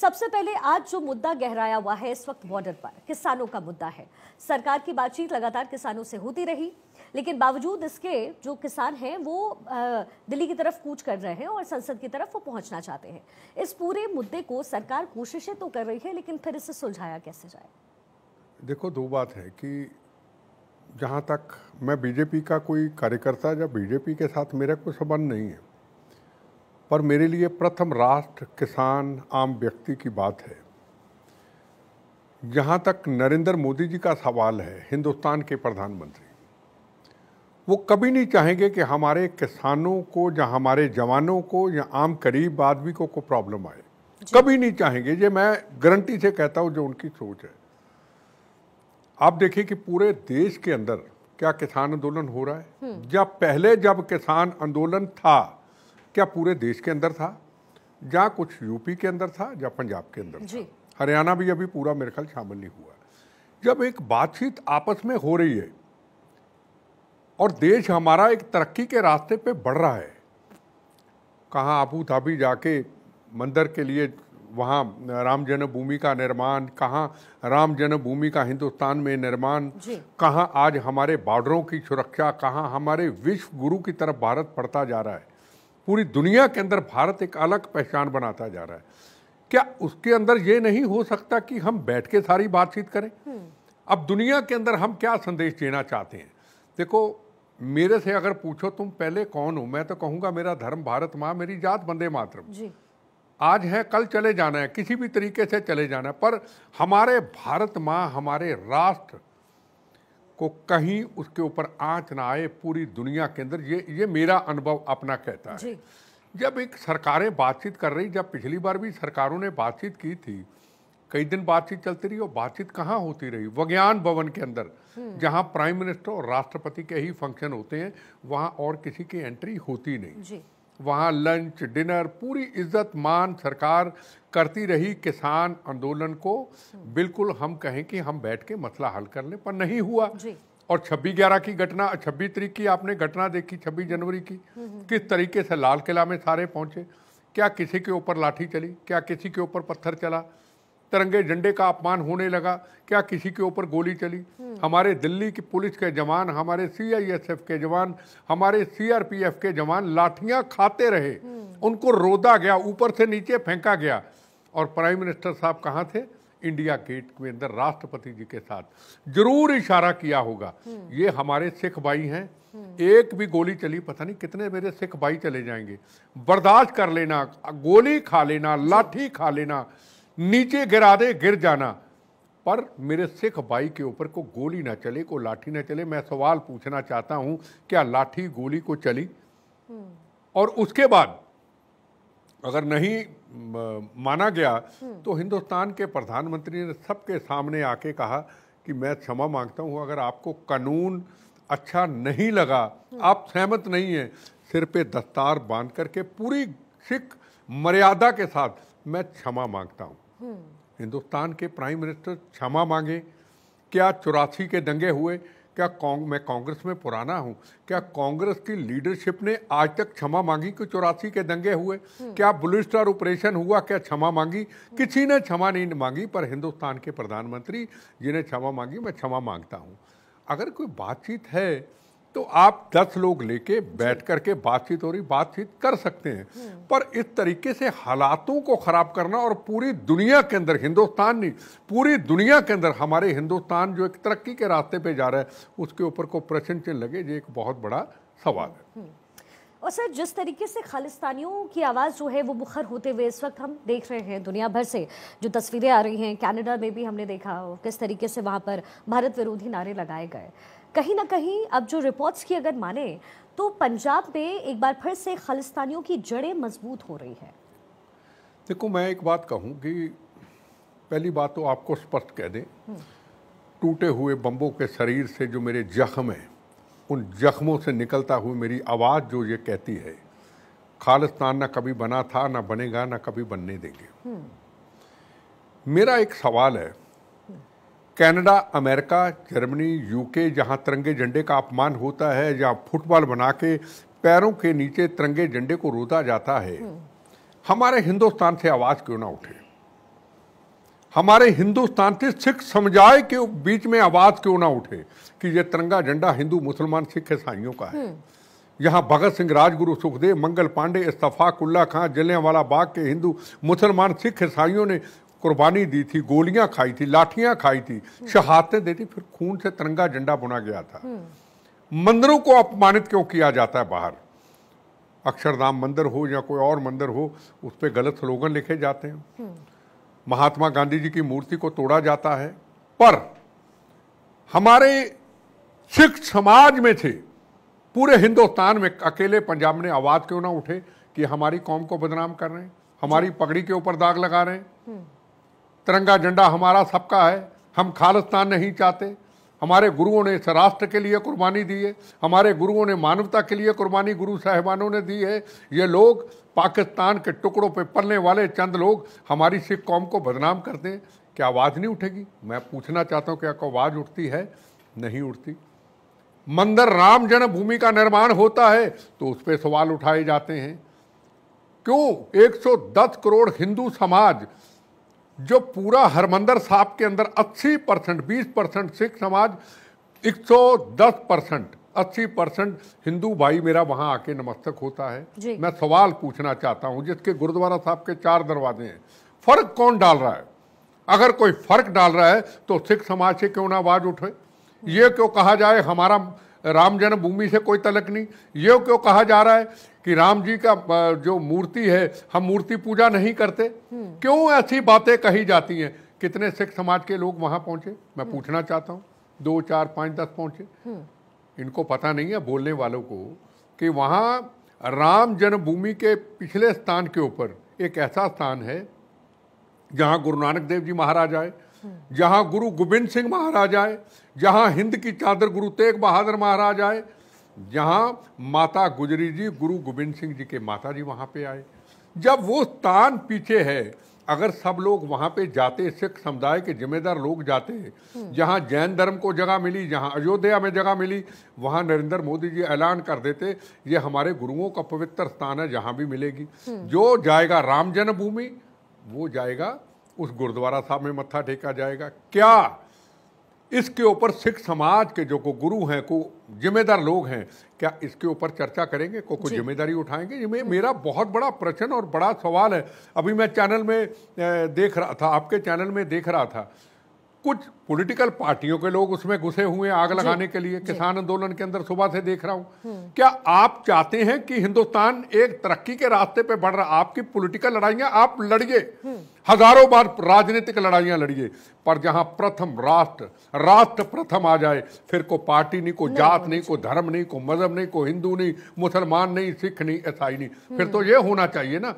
सबसे पहले आज जो मुद्दा गहराया हुआ है इस वक्त बॉर्डर पर किसानों का मुद्दा है सरकार की बातचीत लगातार किसानों से होती रही लेकिन बावजूद इसके जो किसान हैं वो दिल्ली की तरफ कूच कर रहे हैं और संसद की तरफ वो पहुंचना चाहते हैं इस पूरे मुद्दे को सरकार कोशिशें तो कर रही है लेकिन फिर इसे सुलझाया कैसे जाए देखो दो बात है कि जहाँ तक मैं बीजेपी का कोई कार्यकर्ता या बीजेपी के साथ मेरा कोई संबंध नहीं है पर मेरे लिए प्रथम राष्ट्र किसान आम व्यक्ति की बात है जहाँ तक नरेंद्र मोदी जी का सवाल है हिंदुस्तान के प्रधानमंत्री वो कभी नहीं चाहेंगे कि हमारे किसानों को या हमारे जवानों को या आम गरीब आदमी को को प्रॉब्लम आए कभी नहीं चाहेंगे ये मैं गारंटी से कहता हूँ जो उनकी सोच है आप देखिए कि पूरे देश के अंदर क्या किसान आंदोलन हो रहा है जब हम्म। पहले जब किसान आंदोलन था क्या पूरे देश के अंदर था या कुछ यूपी के अंदर था या पंजाब के अंदर था हरियाणा भी अभी पूरा मेरे ख्याल शामिल नहीं हुआ जब एक बातचीत आपस में हो रही है और देश हमारा एक तरक्की के रास्ते पे बढ़ रहा है कहाँ आबू धाबी जाके मंदिर के लिए वहाँ राम जन्मभूमि का निर्माण कहाँ राम जन्मभूमि का हिंदुस्तान में निर्माण कहाँ आज हमारे बॉर्डरों की सुरक्षा कहाँ हमारे विश्व गुरु की तरफ भारत पढ़ता जा रहा है पूरी दुनिया के अंदर भारत एक अलग पहचान बनाता जा रहा है क्या उसके अंदर ये नहीं हो सकता कि हम बैठ के सारी बातचीत करें हम्म। अब दुनिया के अंदर हम क्या संदेश देना चाहते हैं देखो मेरे से अगर पूछो तुम पहले कौन हो मैं तो कहूँगा मेरा धर्म भारत माँ मेरी जात बंदे मातृ आज है कल चले जाना है किसी भी तरीके से चले जाना है पर हमारे भारत माँ हमारे राष्ट्र को कहीं उसके ऊपर आंच ना आए पूरी दुनिया के अंदर ये ये मेरा अनुभव अपना कहता है जब एक सरकारें बातचीत कर रही जब पिछली बार भी सरकारों ने बातचीत की थी कई दिन बातचीत चलती रही और बातचीत कहाँ होती रही विज्ञान भवन के अंदर हम्म। जहाँ प्राइम मिनिस्टर और राष्ट्रपति के ही फंक्शन होते हैं वहाँ और किसी की एंट्री होती नहीं वहाँ लंच डिनर पूरी इज्जत मान सरकार करती रही किसान आंदोलन को बिल्कुल हम कहें कि हम बैठ के मसला हल कर लें पर नहीं हुआ और छब्बीस ग्यारह की घटना छब्बीस तरीक की आपने घटना देखी छब्बीस जनवरी की हम्म, हम्म। किस तरीके से लाल किला में सारे पहुंचे क्या किसी के ऊपर लाठी चली क्या किसी के ऊपर पत्थर चला तिरंगे झंडे का अपमान होने लगा क्या किसी के ऊपर गोली चली हम्म। हमारे दिल्ली की पुलिस के जवान हमारे सीआईएसएफ के जवान हमारे सीआरपीएफ के जवान लाठियां खाते रहे उनको रोदा गया ऊपर से नीचे फेंका गया और प्राइम मिनिस्टर साहब कहाँ थे इंडिया गेट के अंदर राष्ट्रपति जी के साथ जरूर इशारा किया होगा ये हमारे सिख भाई हैं एक भी गोली चली पता नहीं कितने मेरे सिख भाई चले जाएंगे बर्दाश्त कर लेना गोली खा लेना लाठी खा लेना नीचे गिरा दे गिर जाना पर मेरे सिख भाई के ऊपर को गोली ना चले को लाठी ना चले मैं सवाल पूछना चाहता हूं क्या लाठी गोली को चली और उसके बाद अगर नहीं माना गया तो हिंदुस्तान के प्रधानमंत्री ने सबके सामने आके कहा कि मैं क्षमा मांगता हूँ अगर आपको कानून अच्छा नहीं लगा आप सहमत नहीं हैं सिर पे दस्तार बांध करके पूरी सिख मर्यादा के साथ मैं क्षमा मांगता हूँ हम्म। हिंदुस्तान के प्राइम मिनिस्टर क्षमा मांगे क्या चौरासी के दंगे हुए क्या कौंग, मैं कांग्रेस में पुराना हूं क्या कांग्रेस की लीडरशिप ने आज तक क्षमा मांगी कि चौरासी के दंगे हुए हम्म। क्या ब्लू स्टार ऑपरेशन हुआ क्या क्षमा मांगी किसी ने क्षमा नहीं मांगी पर हिंदुस्तान के प्रधानमंत्री जिन्हें क्षमा मांगी मैं क्षमा मांगता हूँ अगर कोई बातचीत है तो आप दस लोग लेके बैठ करके बातचीत हो रही बातचीत कर सकते हैं हम्म। पर इस तरीके से हालातों को ख़राब करना और पूरी दुनिया के अंदर हिंदुस्तान नहीं पूरी दुनिया के अंदर हमारे हिंदुस्तान जो एक तरक्की के रास्ते पे जा रहा है उसके ऊपर को प्रश्न चिन्ह लगे ये एक बहुत बड़ा सवाल है हम्म। और सर जिस तरीके से खालिस्तानियों की आवाज़ जो है वो बुखर होते हुए इस वक्त हम देख रहे हैं दुनिया भर से जो तस्वीरें आ रही हैं कनाडा में भी हमने देखा किस तरीके से वहाँ पर भारत विरोधी नारे लगाए गए कहीं ना कहीं अब जो रिपोर्ट्स की अगर माने तो पंजाब में एक बार फिर से खालिस्तानियों की जड़ें मजबूत हो रही हैं देखो मैं एक बात कहूँ कि पहली बात तो आपको स्पष्ट कह दें हम्म। टूटे हुए बम्बों के शरीर से जो मेरे जख्म हैं उन जख्मों से निकलता हुई मेरी आवाज़ जो ये कहती है खालिस्तान ना कभी बना था ना बनेगा ना कभी बनने देंगे हम्म। मेरा एक सवाल है कनाडा अमेरिका जर्मनी यूके जहां तिरंगे झंडे का अपमान होता है जहां फुटबॉल बना के पैरों के नीचे तिरंगे झंडे को रोता जाता है हम्म। हमारे हिंदुस्तान से आवाज़ क्यों ना उठे हमारे हिंदुस्तान से सिख समुदाय के बीच में आवाज़ क्यों ना उठे कि ये तिरंगा झंडा हिंदू मुसलमान सिख ईसाइयों का है हम्म। यहाँ भगत सिंह राजगुरु सुखदेव मंगल पांडे इस्तफाक उल्ला खां जलियावाला बाग के हिंदू मुसलमान सिख ईसाइयों ने कुर्बानी दी थी गोलियां खाई थी लाठियां खाई थी शहादतें दे थी फिर खून से तिरंगा झंडा बुना गया था हम्म। मंदिरों को अपमानित क्यों किया जाता है बाहर अक्षरधाम मंदिर हो या कोई और मंदिर हो उस पर गलत स्लोगन लिखे जाते हैं हम्म। महात्मा गांधी जी की मूर्ति को तोड़ा जाता है पर हमारे सिख समाज में थे पूरे हिंदुस्तान में अकेले पंजाब ने आवाज़ क्यों ना उठे कि हमारी कौम को बदनाम कर रहे हैं हमारी पगड़ी के ऊपर दाग लगा रहे हैं हम्म। तिरंगा झंडा हमारा सबका है हम खालिस्तान नहीं चाहते हमारे गुरुओं ने इस राष्ट्र के लिए कुर्बानी दी है हमारे गुरुओं ने मानवता के लिए कुर्बानी गुरु साहिबानों ने दी है ये लोग पाकिस्तान के टुकड़ों पर पलने वाले चंद लोग हमारी सिख कौम को बदनाम करते हैं क्या आवाज़ नहीं उठेगी मैं पूछना चाहता हूँ क्या आवाज़ उठती है नहीं उठती मंदिर राम जन्मभूमि का निर्माण होता है तो उस पर सवाल उठाए जाते हैं क्यों 110 करोड़ हिंदू समाज जो पूरा हरमंदर साहब के अंदर 80 परसेंट बीस परसेंट सिख समाज 110 परसेंट अस्सी परसेंट हिंदू भाई मेरा वहाँ आके नमस्तक होता है मैं सवाल पूछना चाहता हूँ जिसके गुरुद्वारा साहब के चार दरवाजे हैं फर्क कौन डाल रहा है अगर कोई फर्क डाल रहा है तो सिख समाज से क्यों ना आवाज उठे ये क्यों कहा जाए हमारा राम जन्मभूमि से कोई तलक नहीं ये क्यों कहा जा रहा है कि राम जी का जो मूर्ति है हम मूर्ति पूजा नहीं करते हम्म। क्यों ऐसी बातें कही जाती हैं कितने सिख समाज के लोग वहां पहुंचे मैं हम्म। पूछना चाहता हूँ दो चार पाँच दस पहुंचे हम्म। इनको पता नहीं है बोलने वालों को कि वहाँ राम जन्मभूमि के पिछले स्थान के ऊपर एक ऐसा स्थान है जहाँ गुरु नानक देव जी महाराज आए जहाँ गुरु गोविंद सिंह महाराज आए जहाँ हिंद की चादर गुरु तेग बहादुर महाराज आए जहाँ माता गुजरी जी गुरु गोविंद सिंह जी के माता जी वहाँ पे आए जब वो तान पीछे है अगर सब लोग वहाँ पे जाते सिख समुदाय के जिम्मेदार लोग जाते जहाँ जैन धर्म को जगह मिली जहाँ अयोध्या में जगह मिली वहाँ नरेंद्र मोदी जी ऐलान कर देते ये हमारे गुरुओं का पवित्र स्थान है जहाँ भी मिलेगी जो जाएगा राम जन्मभूमि वो जाएगा उस गुरुद्वारा साहब में मत्था टेका जाएगा क्या इसके ऊपर सिख समाज के जो को गुरु हैं को जिम्मेदार लोग हैं क्या इसके ऊपर चर्चा करेंगे को कोई जिम्मेदारी उठाएंगे ये मेरा बहुत बड़ा प्रश्न और बड़ा सवाल है अभी मैं चैनल में देख रहा था आपके चैनल में देख रहा था कुछ पॉलिटिकल पार्टियों के लोग उसमें घुसे हुए हैं आग लगाने के लिए किसान आंदोलन के अंदर सुबह से देख रहा हूं हम्म। क्या आप चाहते हैं कि हिंदुस्तान एक तरक्की के रास्ते पे बढ़ रहा आपकी पॉलिटिकल लड़ाइयां आप लड़िए हम्म। हजारों बार राजनीतिक लड़ाइयां लड़िए पर जहां प्रथम राष्ट्र राष्ट्र प्रथम आ जाए फिर को पार्टी नहीं को जात नहीं को धर्म नहीं को मजहब नहीं को हिंदू नहीं मुसलमान नहीं सिख नहीं ईसाई नहीं फिर तो हम्म। ये होना चाहिए ना